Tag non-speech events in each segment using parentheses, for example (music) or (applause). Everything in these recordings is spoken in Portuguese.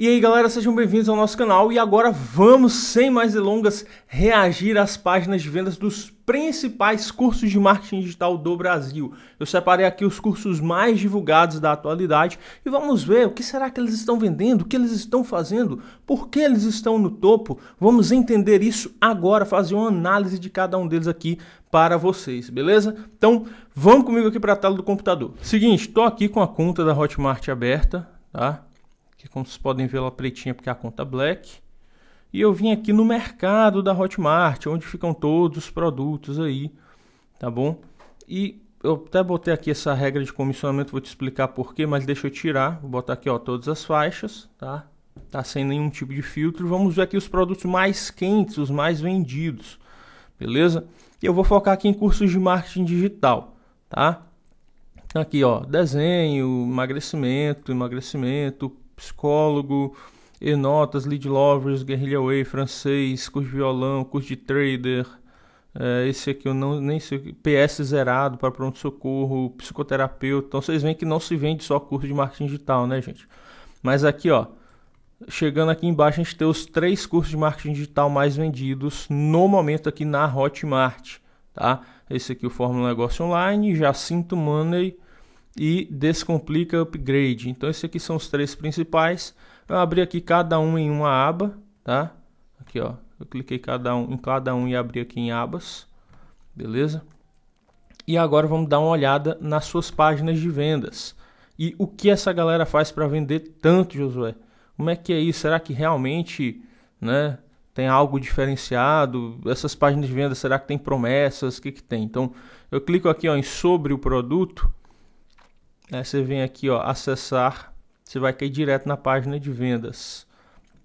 E aí galera, sejam bem-vindos ao nosso canal e agora vamos, sem mais delongas, reagir às páginas de vendas dos principais cursos de marketing digital do Brasil. Eu separei aqui os cursos mais divulgados da atualidade e vamos ver o que será que eles estão vendendo, o que eles estão fazendo, por que eles estão no topo. Vamos entender isso agora, fazer uma análise de cada um deles aqui para vocês, beleza? Então, vamos comigo aqui para a tela do computador. Seguinte, estou aqui com a conta da Hotmart aberta, tá? que como vocês podem ver ela pretinha porque é a conta Black. E eu vim aqui no mercado da Hotmart, onde ficam todos os produtos aí, tá bom? E eu até botei aqui essa regra de comissionamento, vou te explicar porquê, mas deixa eu tirar, vou botar aqui ó, todas as faixas, tá? Tá sem nenhum tipo de filtro. Vamos ver aqui os produtos mais quentes, os mais vendidos, beleza? E eu vou focar aqui em cursos de marketing digital, tá? Aqui ó, desenho, emagrecimento, emagrecimento, psicólogo, e-notas, lead lovers, guerrilha way, francês, curso de violão, curso de trader, é, esse aqui eu não nem sei, PS zerado para pronto-socorro, psicoterapeuta. Então vocês veem que não se vende só curso de marketing digital, né, gente? Mas aqui, ó, chegando aqui embaixo, a gente tem os três cursos de marketing digital mais vendidos no momento aqui na Hotmart, tá? Esse aqui, o Fórmula Negócio Online, Jacinto Money e Descomplica Upgrade. Então esses aqui são os três principais. Eu abri aqui cada um em uma aba, tá? Aqui, ó. Eu cliquei cada um, em cada um e abri aqui em abas. Beleza? E agora vamos dar uma olhada nas suas páginas de vendas. E o que essa galera faz para vender tanto, Josué? Como é que é isso? Será que realmente, né, tem algo diferenciado? Essas páginas de vendas? será que tem promessas? O que que tem? Então, eu clico aqui, ó, em sobre o produto Aí você vem aqui, ó, acessar, você vai cair direto na página de vendas,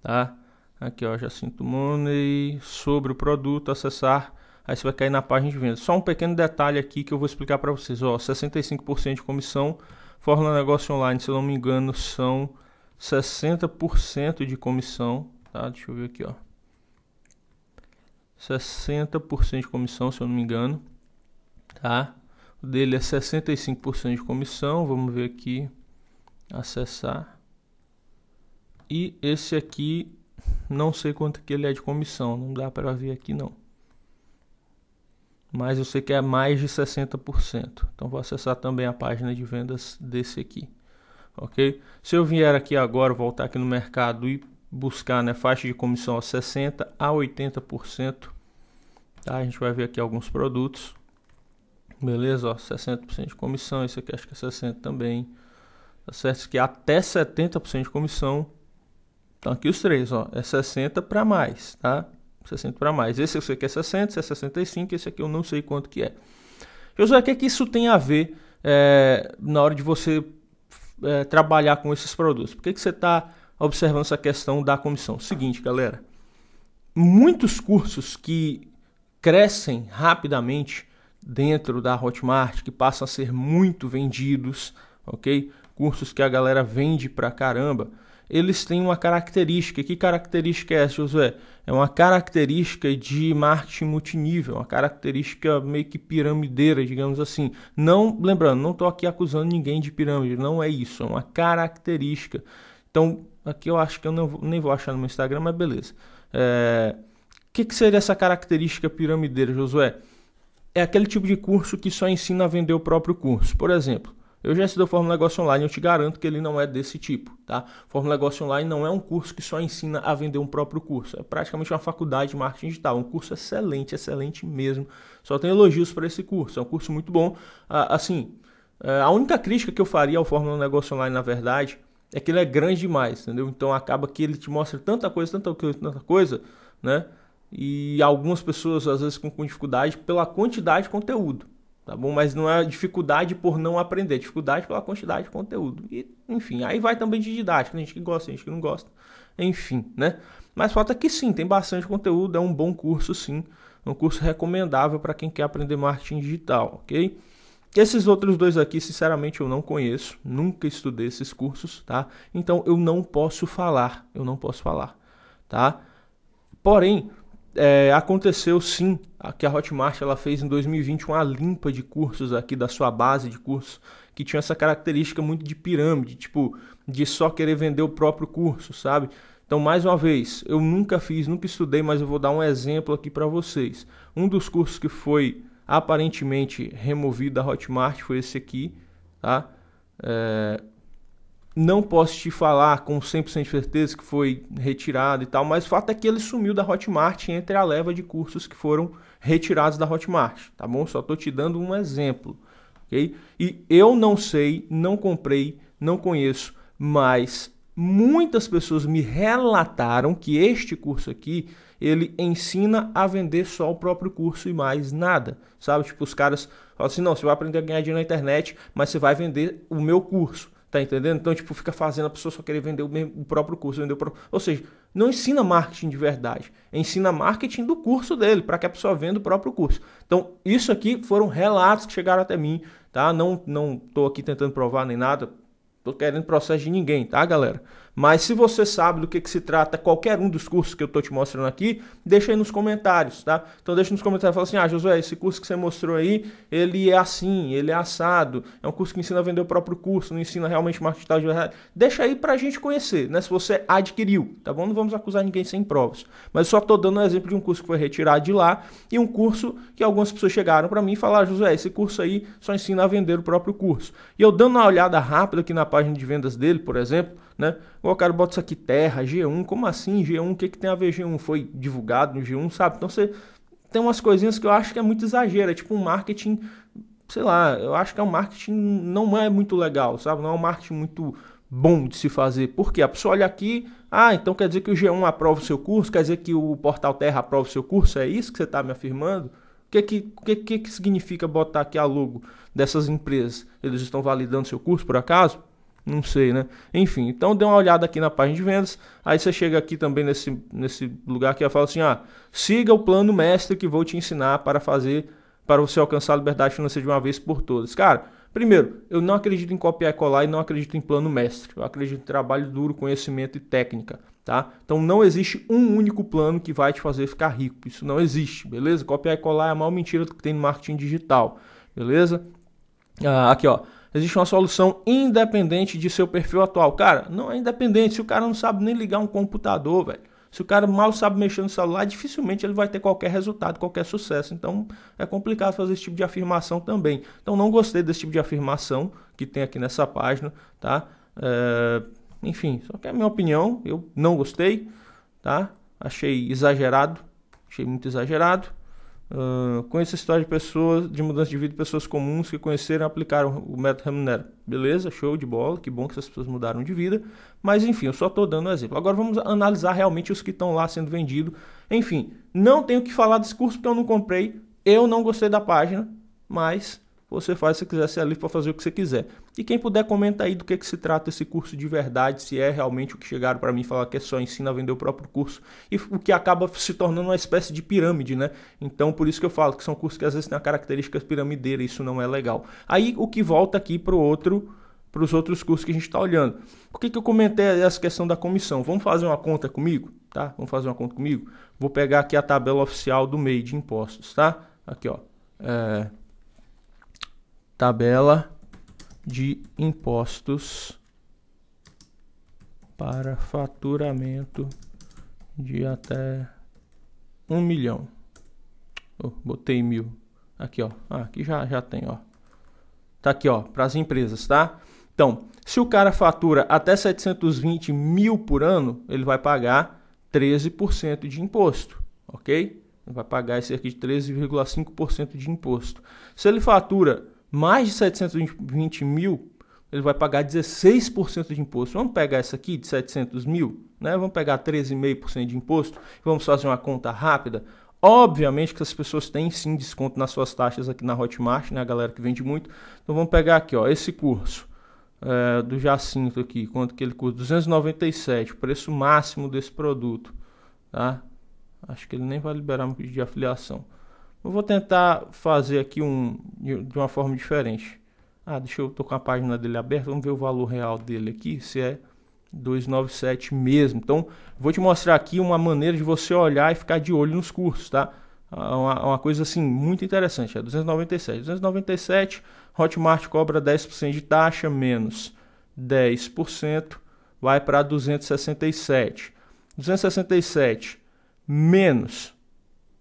tá? Aqui, ó, sinto Money, sobre o produto, acessar, aí você vai cair na página de vendas. Só um pequeno detalhe aqui que eu vou explicar para vocês, ó, 65% de comissão, Fórmula Negócio Online, se eu não me engano, são 60% de comissão, tá? Deixa eu ver aqui, ó. 60% de comissão, se eu não me engano, tá? dele é 65% de comissão. Vamos ver aqui, acessar. E esse aqui, não sei quanto que ele é de comissão, não dá para ver aqui não. Mas eu sei que é mais de 60%. Então vou acessar também a página de vendas desse aqui. OK? Se eu vier aqui agora, voltar aqui no mercado e buscar né, faixa de comissão a 60 a 80%, tá? A gente vai ver aqui alguns produtos. Beleza? Ó, 60% de comissão, esse aqui acho que é 60% também. Tá certo? Isso aqui é até 70% de comissão. Então aqui os três, ó, é 60 para mais, tá? 60 para mais. Esse eu sei que é 60, esse é 65, esse aqui eu não sei quanto que é. Josué, o que é que isso tem a ver é, na hora de você é, trabalhar com esses produtos? Por que, que você está observando essa questão da comissão? Seguinte, galera. Muitos cursos que crescem rapidamente, dentro da Hotmart que passam a ser muito vendidos, ok? Cursos que a galera vende pra caramba. Eles têm uma característica. Que característica é essa, Josué? É uma característica de marketing multinível, uma característica meio que piramideira, digamos assim. Não, lembrando, não estou aqui acusando ninguém de pirâmide, não é isso, é uma característica. Então, aqui eu acho que eu não, nem vou achar no meu Instagram, mas beleza. O é, que, que seria essa característica piramideira, Josué? é aquele tipo de curso que só ensina a vender o próprio curso. Por exemplo, eu já estudei Fórmula Negócio Online, eu te garanto que ele não é desse tipo, tá? Fórmula Negócio Online não é um curso que só ensina a vender um próprio curso. É praticamente uma faculdade de marketing digital, um curso excelente, excelente mesmo. Só tem elogios para esse curso, é um curso muito bom. Ah, assim, eh, a única crítica que eu faria ao Fórmula Negócio Online, na verdade, é que ele é grande demais, entendeu? Então acaba que ele te mostra tanta coisa, tanta coisa, tanta coisa, né? e algumas pessoas às vezes com dificuldade pela quantidade de conteúdo, tá bom? Mas não é dificuldade por não aprender, é dificuldade pela quantidade de conteúdo. E, enfim, aí vai também de didática, tem gente que gosta, tem gente que não gosta, enfim, né? Mas falta que sim, tem bastante conteúdo, é um bom curso sim, um curso recomendável para quem quer aprender marketing digital, ok? Esses outros dois aqui, sinceramente, eu não conheço, nunca estudei esses cursos, tá? Então eu não posso falar, eu não posso falar, tá? Porém, é, aconteceu sim que a Hotmart ela fez em 2020 uma limpa de cursos aqui da sua base de cursos que tinha essa característica muito de pirâmide, tipo, de só querer vender o próprio curso, sabe? Então, mais uma vez, eu nunca fiz, nunca estudei, mas eu vou dar um exemplo aqui para vocês. Um dos cursos que foi aparentemente removido da Hotmart foi esse aqui, tá? É, não posso te falar com 100% de certeza que foi retirado e tal, mas o fato é que ele sumiu da Hotmart entre a leva de cursos que foram retirados da Hotmart, tá bom? Só estou te dando um exemplo, ok? E eu não sei, não comprei, não conheço, mas muitas pessoas me relataram que este curso aqui ele ensina a vender só o próprio curso e mais nada, sabe? Tipo, os caras falam assim: não, você vai aprender a ganhar dinheiro na internet, mas você vai vender o meu curso. Tá entendendo? Então, tipo, fica fazendo a pessoa só querer vender o, mesmo, o próprio curso, vender o próprio... Ou seja, não ensina marketing de verdade. Ensina marketing do curso dele, para que a pessoa venda o próprio curso. Então, isso aqui foram relatos que chegaram até mim, tá? Não, não tô aqui tentando provar nem nada. Tô querendo processo de ninguém, tá, galera? Mas se você sabe do que, que se trata qualquer um dos cursos que eu estou te mostrando aqui, deixa aí nos comentários, tá? Então deixa nos comentários, fala assim, ah, Josué, esse curso que você mostrou aí, ele é assim, ele é assado, é um curso que ensina a vender o próprio curso, não ensina realmente marketing digital de verdade. É. Deixa aí para a gente conhecer, né? Se você adquiriu, tá bom? Não vamos acusar ninguém sem provas. Mas só tô dando um exemplo de um curso que foi retirado de lá e um curso que algumas pessoas chegaram para mim e falaram, Josué, esse curso aí só ensina a vender o próprio curso. E eu dando uma olhada rápida aqui na página de vendas dele, por exemplo, né? O cara bota isso aqui terra, G1, como assim G1? O que, que tem a ver G1? Foi divulgado no G1, sabe? Então você tem umas coisinhas que eu acho que é muito exagero, é tipo um marketing, sei lá, eu acho que é um marketing não é muito legal, sabe? Não é um marketing muito bom de se fazer. Porque a pessoa olha aqui, ah, então quer dizer que o G1 aprova o seu curso, quer dizer que o Portal Terra aprova o seu curso, é isso que você está me afirmando? O que que, que, que, que significa botar aqui a logo dessas empresas? Eles estão validando seu curso, por acaso? Não sei, né? Enfim, então dê uma olhada aqui na página de vendas. Aí você chega aqui também nesse, nesse lugar que fala assim: ah, siga o plano mestre que vou te ensinar para fazer, para você alcançar a liberdade financeira de uma vez por todas. Cara, primeiro, eu não acredito em copiar e colar e não acredito em plano mestre. Eu acredito em trabalho duro, conhecimento e técnica, tá? Então não existe um único plano que vai te fazer ficar rico. Isso não existe, beleza? Copiar e colar é a maior mentira que tem no marketing digital, beleza? Ah, aqui, ó existe uma solução independente de seu perfil atual. Cara, não é independente. Se o cara não sabe nem ligar um computador, velho. Se o cara mal sabe mexer no celular, dificilmente ele vai ter qualquer resultado, qualquer sucesso. Então é complicado fazer esse tipo de afirmação também. Então não gostei desse tipo de afirmação que tem aqui nessa página, tá? É... Enfim, só que é a minha opinião. Eu não gostei, tá? Achei exagerado, achei muito exagerado. Uh, conheço a história de pessoas, de mudança de vida, de pessoas comuns que conheceram e aplicaram o método Remunera. Beleza, show de bola, que bom que essas pessoas mudaram de vida. Mas enfim, eu só estou dando um exemplo. Agora vamos analisar realmente os que estão lá sendo vendidos. Enfim, não tenho que falar desse curso porque eu não comprei, eu não gostei da página, mas você faz se quiser ser é livre para fazer o que você quiser. E quem puder comenta aí do que, que se trata esse curso de verdade, se é realmente o que chegaram para mim falar que é só ensina a vender o próprio curso e o que acaba se tornando uma espécie de pirâmide, né? Então por isso que eu falo que são cursos que às vezes têm características piramideiras, isso não é legal. Aí o que volta aqui para o outro para os outros cursos que a gente está olhando. Por que, que eu comentei essa questão da comissão? Vamos fazer uma conta comigo, tá? Vamos fazer uma conta comigo? Vou pegar aqui a tabela oficial do MEI de impostos, tá? Aqui, ó. É tabela de impostos para faturamento de até um milhão. Oh, botei mil. Aqui, ó. Ah, aqui já, já tem, ó. Tá aqui, ó, para as empresas, tá? Então, se o cara fatura até 720 mil por ano, ele vai pagar 13% de imposto, ok? Ele vai pagar cerca de 13,5% de imposto. Se ele fatura mais de 720 mil, ele vai pagar 16% de imposto. Vamos pegar essa aqui de 700 mil, né? vamos pegar 13,5% de imposto, vamos fazer uma conta rápida. Obviamente que as pessoas têm sim desconto nas suas taxas aqui na Hotmart, né? A galera que vende muito. Então vamos pegar aqui, ó, esse curso é, do Jacinto aqui, quanto que ele custa? 297, preço máximo desse produto, tá? Acho que ele nem vai liberar um pedido de afiliação. Eu vou tentar fazer aqui um, de uma forma diferente. Ah, deixa eu, tô com a página dele aberta, vamos ver o valor real dele aqui, se é 297 mesmo. Então, vou te mostrar aqui uma maneira de você olhar e ficar de olho nos cursos, tá? É uma, é uma coisa assim muito interessante, é 297. 297, Hotmart cobra 10% de taxa menos 10%, vai para 267. 267 menos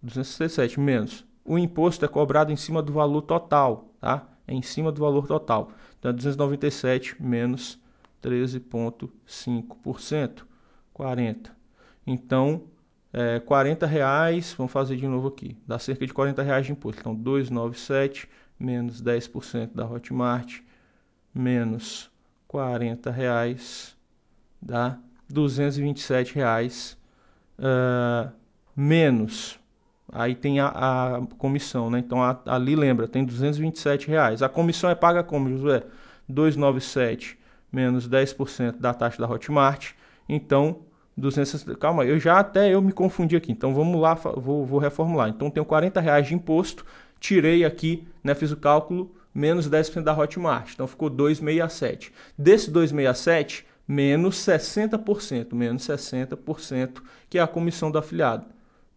267 menos o imposto é cobrado em cima do valor total, tá? É em cima do valor total. Então, 297 é menos 13,5%, 40. Então, é, 40 reais, vamos fazer de novo aqui, dá cerca de 40 reais de imposto. Então, 297 menos 10% da Hotmart, menos 40 reais, dá 227 reais, uh, menos Aí tem a, a comissão, né? Então a, ali lembra, tem 227 reais. A comissão é paga como, Josué? 297 menos 10% da taxa da Hotmart. Então, 260, calma, eu já até eu me confundi aqui. Então vamos lá, vou, vou reformular. Então tenho 40 reais de imposto, tirei aqui, né, fiz o cálculo, menos 10% da Hotmart. Então ficou 267. Desse 267, menos 60%, menos 60%, que é a comissão do afiliado.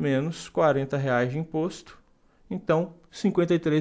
menos R$ reais de imposto. Então, R$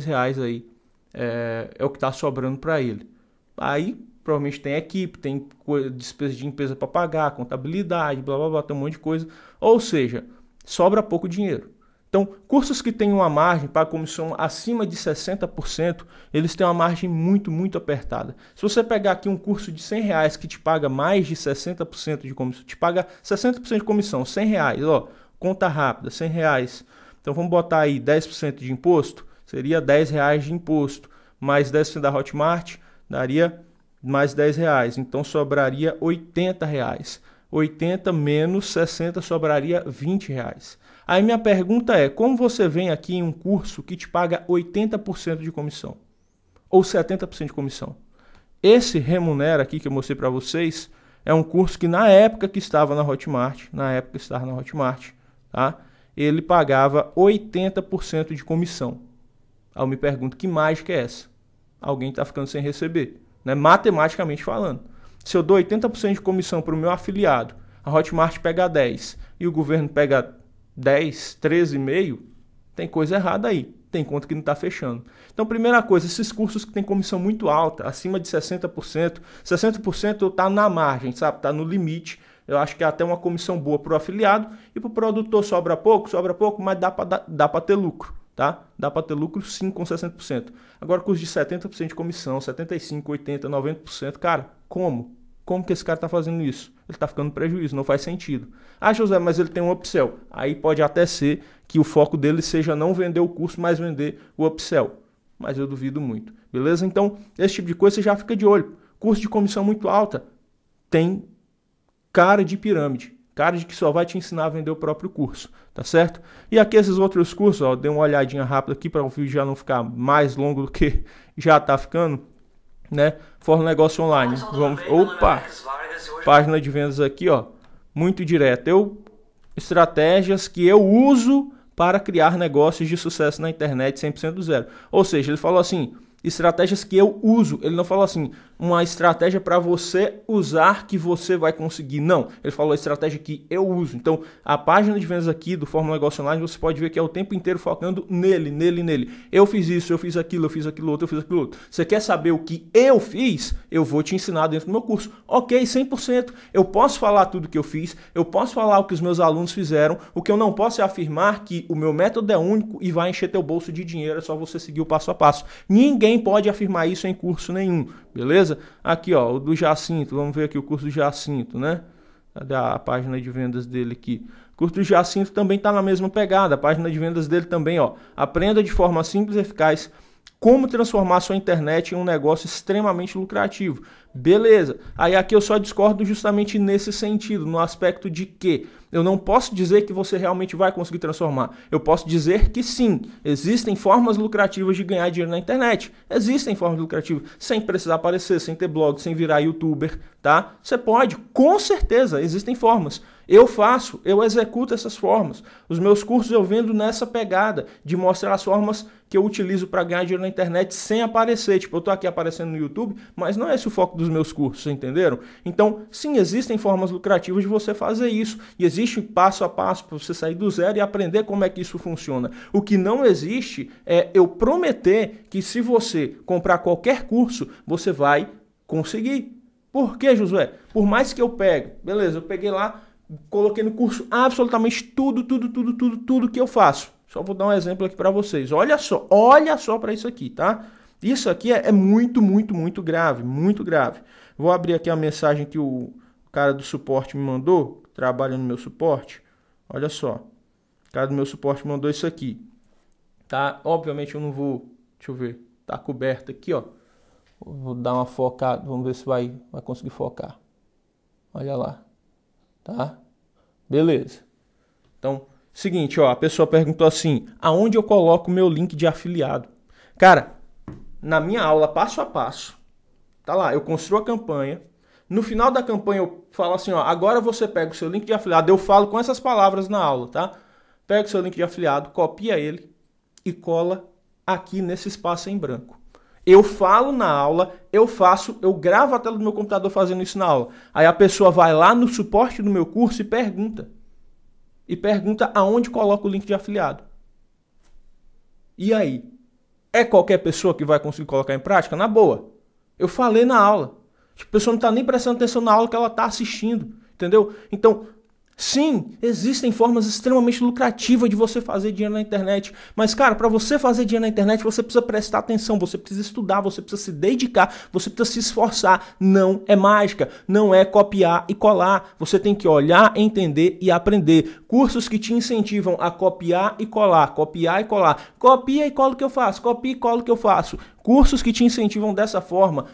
reais aí é, é o que está sobrando para ele. Aí, provavelmente tem equipe, tem despesa de empresa para pagar, contabilidade, blá blá blá, tem um monte de coisa. Ou seja, sobra pouco dinheiro. Então, cursos que têm uma margem para comissão acima de 60%, eles têm uma margem muito, muito apertada. Se você pegar aqui um curso de 100 reais que te paga mais de 60% de comissão, te paga 60% de comissão, 100 reais, ó, conta rápida, 100 reais. Então vamos botar aí 10% de imposto, seria 10 reais de imposto, mais 10% da Hotmart, daria mais 10 reais. Então sobraria 80 reais. 80 menos 60 sobraria 20 reais. Aí minha pergunta é, como você vem aqui em um curso que te paga 80% de comissão? Ou 70% de comissão? Esse Remunera aqui que eu mostrei para vocês é um curso que na época que estava na Hotmart, na época que estava na Hotmart, tá? ele pagava 80% de comissão. Aí eu me pergunto, que mágica é essa? Alguém está ficando sem receber, né? matematicamente falando. Se eu dou 80% de comissão para o meu afiliado, a Hotmart pega 10 e o governo pega 10, 13,5, tem coisa errada aí. Tem conta que não está fechando. Então, primeira coisa, esses cursos que têm comissão muito alta, acima de 60%, 60% está na margem, sabe? Está no limite eu acho que é até uma comissão boa para o afiliado e para o produtor sobra pouco, sobra pouco, mas dá para dá, dá ter lucro. Tá? Dá para ter lucro sim com 60%. Agora, custo de 70% de comissão, 75%, 80%, 90%. Cara, como? Como que esse cara está fazendo isso? Ele está ficando prejuízo, não faz sentido. Ah, José, mas ele tem um upsell. Aí pode até ser que o foco dele seja não vender o curso, mas vender o upsell. Mas eu duvido muito, beleza? Então, esse tipo de coisa você já fica de olho. Curso de comissão muito alta tem cara de pirâmide, cara de que só vai te ensinar a vender o próprio curso, tá certo? E aqui esses outros cursos, ó, dei uma olhadinha rápida aqui para o vídeo já não ficar mais longo do que (laughs) já tá ficando, né? Fora negócio online. Vamos, opa. Página de vendas aqui, ó, muito direta. Eu estratégias que eu uso para criar negócios de sucesso na internet 100% do zero. Ou seja, ele falou assim, estratégias que eu uso. Ele não falou assim, uma estratégia para você usar que você vai conseguir. Não, ele falou a estratégia que eu uso. Então, a página de vendas aqui do Fórmula Negócio Online, você pode ver que é o tempo inteiro focando nele, nele, nele. Eu fiz isso, eu fiz aquilo, eu fiz aquilo outro, eu fiz aquilo outro. Você quer saber o que eu fiz? Eu vou te ensinar dentro do meu curso. Ok, 100%. Eu posso falar tudo que eu fiz, eu posso falar o que os meus alunos fizeram. O que eu não posso é afirmar que o meu método é único e vai encher teu bolso de dinheiro, é só você seguir o passo a passo. Ninguém pode afirmar isso em curso nenhum, beleza? Beleza? Aqui, ó, o do Jacinto. Vamos ver aqui o curso do Jacinto, né? Cadê a página de vendas dele aqui? O curso do Jacinto também está na mesma pegada. A página de vendas dele também, ó. Aprenda de forma simples e eficaz como transformar sua internet em um negócio extremamente lucrativo. Beleza. Aí aqui eu só discordo justamente nesse sentido, no aspecto de que eu não posso dizer que você realmente vai conseguir transformar. Eu posso dizer que sim, existem formas lucrativas de ganhar dinheiro na internet. Existem formas lucrativas, sem precisar aparecer, sem ter blog, sem virar youtuber, tá? Você pode, com certeza, existem formas. Eu faço, eu executo essas formas. Os meus cursos eu vendo nessa pegada de mostrar as formas que eu utilizo para ganhar dinheiro na internet sem aparecer. Tipo, eu estou aqui aparecendo no YouTube, mas não é esse o foco dos meus cursos, entenderam? Então, sim, existem formas lucrativas de você fazer isso. E existe passo a passo para você sair do zero e aprender como é que isso funciona. O que não existe é eu prometer que se você comprar qualquer curso, você vai conseguir. Por quê, Josué? Por mais que eu pegue, beleza, eu peguei lá Coloquei no curso absolutamente tudo, tudo, tudo, tudo, tudo que eu faço. Só vou dar um exemplo aqui para vocês. Olha só, olha só para isso aqui, tá? Isso aqui é, é, muito, muito, muito grave, muito grave. Vou abrir aqui a mensagem que o cara do suporte me mandou, trabalha no meu suporte. Olha só, o cara do meu suporte mandou isso aqui, tá? Obviamente eu não vou, deixa eu ver, tá coberto aqui, ó. Vou dar uma focada, vamos ver se vai, vai conseguir focar. Olha lá tá? Beleza. Então, seguinte, ó, a pessoa perguntou assim: "Aonde eu coloco meu link de afiliado?" Cara, na minha aula passo a passo, tá lá, eu construo a campanha. No final da campanha eu falo assim, ó, agora você pega o seu link de afiliado. Eu falo com essas palavras na aula, tá? Pega o seu link de afiliado, copia ele e cola aqui nesse espaço em branco. Eu falo na aula, eu faço, eu gravo a tela do meu computador fazendo isso na aula. Aí a pessoa vai lá no suporte do meu curso e pergunta. E pergunta aonde coloca o link de afiliado. E aí? É qualquer pessoa que vai conseguir colocar em prática? Na boa. Eu falei na aula. Tipo, a pessoa não está nem prestando atenção na aula que ela está assistindo. Entendeu? Então, Sim, existem formas extremamente lucrativas de você fazer dinheiro na internet. Mas, cara, para você fazer dinheiro na internet, você precisa prestar atenção, você precisa estudar, você precisa se dedicar, você precisa se esforçar. Não é mágica, não é copiar e colar. Você tem que olhar, entender e aprender. Cursos que te incentivam a copiar e colar, copiar e colar. Copia e cola o que eu faço, copia e cola o que eu faço. Cursos que te incentivam dessa forma,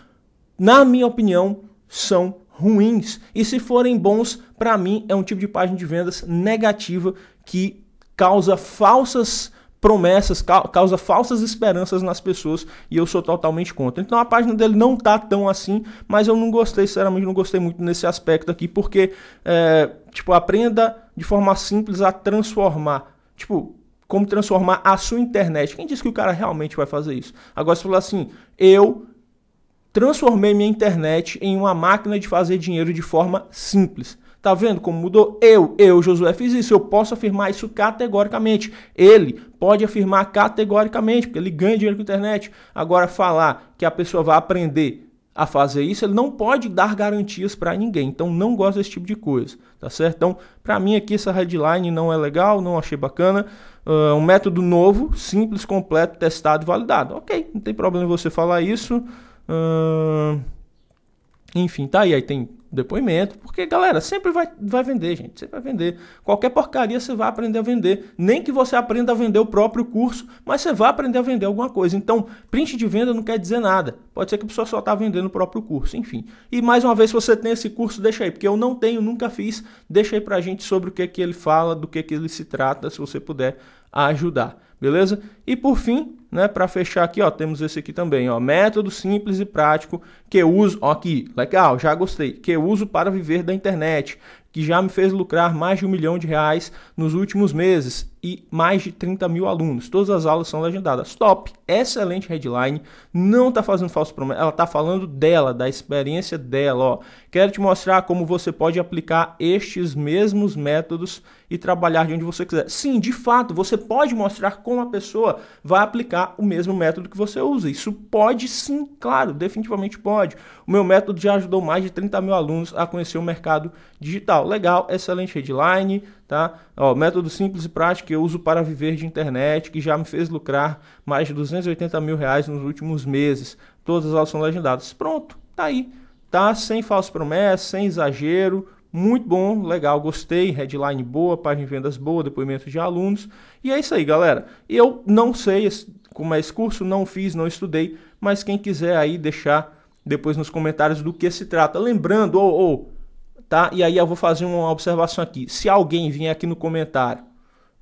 na minha opinião, são ruins. E se forem bons, para mim é um tipo de página de vendas negativa que causa falsas promessas, causa falsas esperanças nas pessoas e eu sou totalmente contra. Então a página dele não tá tão assim, mas eu não gostei, sinceramente, não gostei muito nesse aspecto aqui, porque, é, tipo, aprenda de forma simples a transformar. Tipo, como transformar a sua internet. Quem disse que o cara realmente vai fazer isso? Agora, se falar assim, eu transformei minha internet em uma máquina de fazer dinheiro de forma simples. Tá vendo como mudou? Eu, eu, Josué, fiz isso. Eu posso afirmar isso categoricamente. Ele pode afirmar categoricamente, porque ele ganha dinheiro com a internet. Agora, falar que a pessoa vai aprender a fazer isso, ele não pode dar garantias para ninguém. Então, não gosto desse tipo de coisa, tá certo? Então, para mim aqui, essa headline não é legal, não achei bacana. Uh, um método novo, simples, completo, testado, e validado. Ok, não tem problema você falar isso enfim, tá aí. Aí tem depoimento, porque galera, sempre vai, vai vender, gente, sempre vai vender. Qualquer porcaria você vai aprender a vender, nem que você aprenda a vender o próprio curso, mas você vai aprender a vender alguma coisa. Então, print de venda não quer dizer nada. Pode ser que a pessoa só está vendendo o próprio curso, enfim. E mais uma vez, se você tem esse curso, deixa aí, porque eu não tenho, nunca fiz, deixa aí pra gente sobre o que que ele fala, do que que ele se trata, se você puder ajudar beleza? E por fim, né, para fechar aqui, ó, temos esse aqui também, ó, método simples e prático que eu uso, ó, aqui, legal, já gostei, que eu uso para viver da internet, que já me fez lucrar mais de um milhão de reais nos últimos meses e mais de 30 mil alunos. Todas as aulas são legendadas. Top, excelente headline. Não está fazendo falso promessa, ela está falando dela, da experiência dela. Ó. Quero te mostrar como você pode aplicar estes mesmos métodos e trabalhar de onde você quiser. Sim, de fato, você pode mostrar como a pessoa vai aplicar o mesmo método que você usa. Isso pode sim, claro, definitivamente pode. O meu método já ajudou mais de 30 mil alunos a conhecer o mercado digital. Legal, excelente headline tá? Ó, método simples e prático que eu uso para viver de internet, que já me fez lucrar mais de 280 mil reais nos últimos meses. Todas elas são legendadas. Pronto, tá aí. Tá sem falsas promessas sem exagero. Muito bom, legal, gostei. Headline boa, página de vendas boa, depoimento de alunos. E é isso aí, galera. Eu não sei como é esse curso, não fiz, não estudei, mas quem quiser aí deixar depois nos comentários do que se trata. Lembrando, ou. Oh, oh, tá? E aí eu vou fazer uma observação aqui. Se alguém vier aqui no comentário,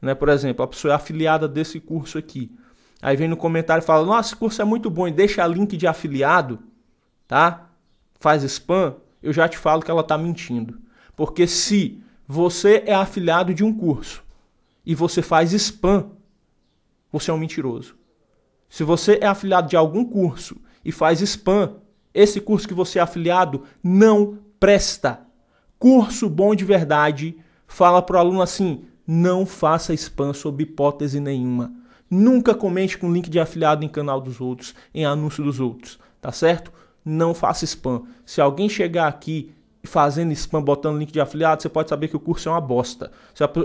né, por exemplo, a pessoa é afiliada desse curso aqui, aí vem no comentário e fala: "Nossa, esse curso é muito bom", e deixa link de afiliado, tá? Faz spam, eu já te falo que ela está mentindo. Porque se você é afiliado de um curso e você faz spam, você é um mentiroso. Se você é afiliado de algum curso e faz spam, esse curso que você é afiliado não presta. Curso bom de verdade fala para o aluno assim: não faça spam sob hipótese nenhuma. Nunca comente com link de afiliado em canal dos outros, em anúncio dos outros, tá certo? Não faça spam. Se alguém chegar aqui fazendo spam, botando link de afiliado, você pode saber que o curso é uma bosta.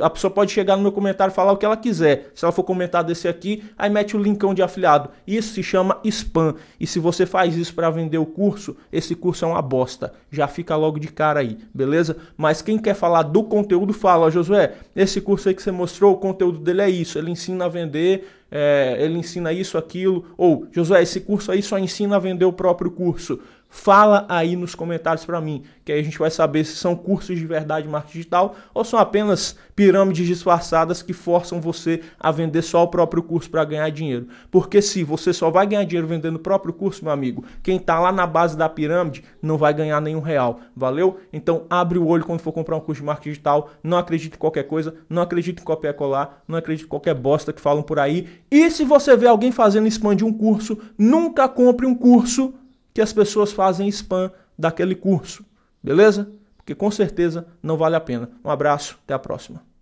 A pessoa pode chegar no meu comentário e falar o que ela quiser. Se ela for comentar desse aqui, aí mete o linkão de afiliado. Isso se chama spam. E se você faz isso para vender o curso, esse curso é uma bosta. Já fica logo de cara aí, beleza? Mas quem quer falar do conteúdo, fala, Josué, esse curso aí que você mostrou, o conteúdo dele é isso. Ele ensina a vender é, ele ensina isso, aquilo, ou Josué, esse curso aí só ensina a vender o próprio curso. Fala aí nos comentários para mim, que aí a gente vai saber se são cursos de verdade de marketing digital ou são apenas pirâmides disfarçadas que forçam você a vender só o próprio curso para ganhar dinheiro. Porque se você só vai ganhar dinheiro vendendo o próprio curso, meu amigo, quem está lá na base da pirâmide não vai ganhar nenhum real, valeu? Então abre o olho quando for comprar um curso de marketing digital, não acredite em qualquer coisa, não acredite em copiar colar, não acredite em qualquer bosta que falam por aí e se você vê alguém fazendo spam de um curso, nunca compre um curso que as pessoas fazem spam daquele curso. Beleza? Porque com certeza não vale a pena. Um abraço, até a próxima.